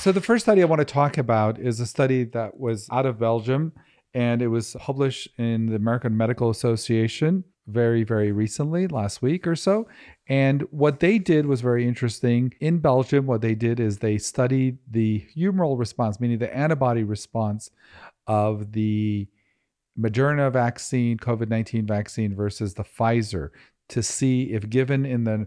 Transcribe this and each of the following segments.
So, the first study I want to talk about is a study that was out of Belgium and it was published in the American Medical Association very, very recently, last week or so. And what they did was very interesting. In Belgium, what they did is they studied the humoral response, meaning the antibody response of the Moderna vaccine, COVID 19 vaccine versus the Pfizer to see if given in the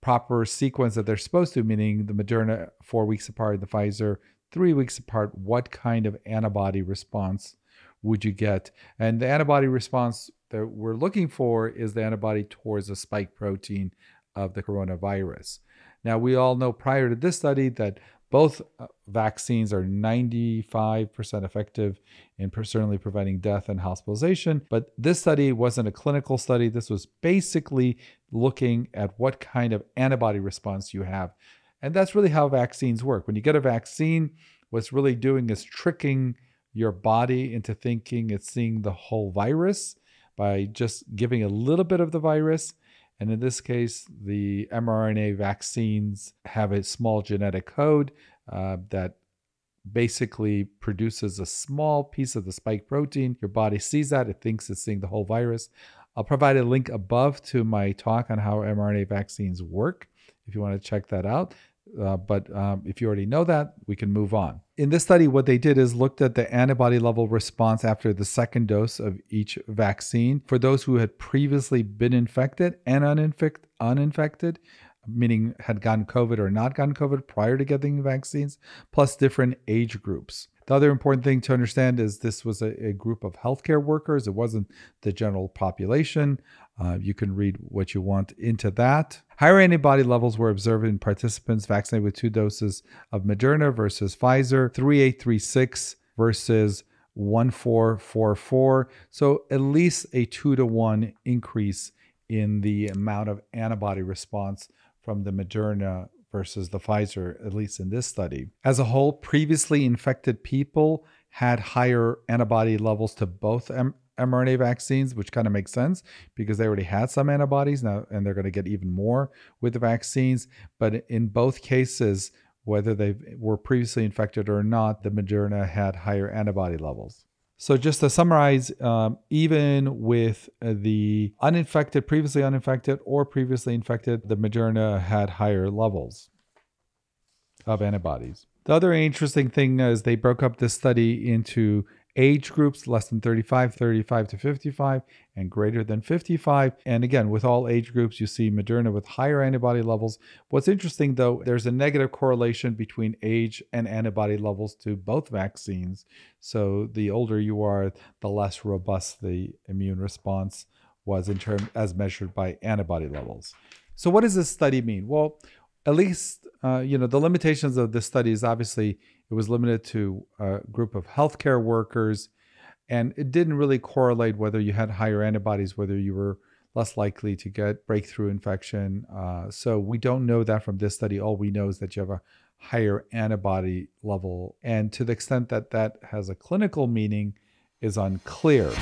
proper sequence that they're supposed to, meaning the Moderna four weeks apart, the Pfizer three weeks apart, what kind of antibody response would you get? And the antibody response that we're looking for is the antibody towards the spike protein of the coronavirus. Now, we all know prior to this study that both uh, vaccines are 95% effective in certainly preventing death and hospitalization. But this study wasn't a clinical study. This was basically looking at what kind of antibody response you have. And that's really how vaccines work. When you get a vaccine, what's really doing is tricking your body into thinking it's seeing the whole virus by just giving a little bit of the virus and in this case, the mRNA vaccines have a small genetic code uh, that basically produces a small piece of the spike protein. Your body sees that, it thinks it's seeing the whole virus. I'll provide a link above to my talk on how mRNA vaccines work if you want to check that out. Uh, but um, if you already know that, we can move on. In this study, what they did is looked at the antibody level response after the second dose of each vaccine for those who had previously been infected and uninfect- uninfected, meaning had gotten COVID or not gotten COVID prior to getting the vaccines, plus different age groups. The other important thing to understand is this was a, a group of healthcare workers. It wasn't the general population. Uh, you can read what you want into that. Higher antibody levels were observed in participants vaccinated with two doses of Moderna versus Pfizer, 3836 versus 1444. So at least a two to one increase in the amount of antibody response from the Moderna versus the Pfizer, at least in this study. As a whole, previously infected people had higher antibody levels to both m- mRNA vaccines, which kind of makes sense because they already had some antibodies now, and they're going to get even more with the vaccines. But in both cases, whether they were previously infected or not, the Moderna had higher antibody levels. So, just to summarize, um, even with uh, the uninfected, previously uninfected, or previously infected, the Moderna had higher levels of antibodies. The other interesting thing is they broke up this study into age groups less than 35, 35 to 55, and greater than 55. And again, with all age groups, you see Moderna with higher antibody levels. What's interesting, though, there's a negative correlation between age and antibody levels to both vaccines. So the older you are, the less robust the immune response was in terms as measured by antibody levels. So what does this study mean? Well, at least uh, you know, the limitations of this study is obviously it was limited to a group of healthcare workers, and it didn't really correlate whether you had higher antibodies, whether you were less likely to get breakthrough infection. Uh, so we don't know that from this study. All we know is that you have a higher antibody level, and to the extent that that has a clinical meaning is unclear.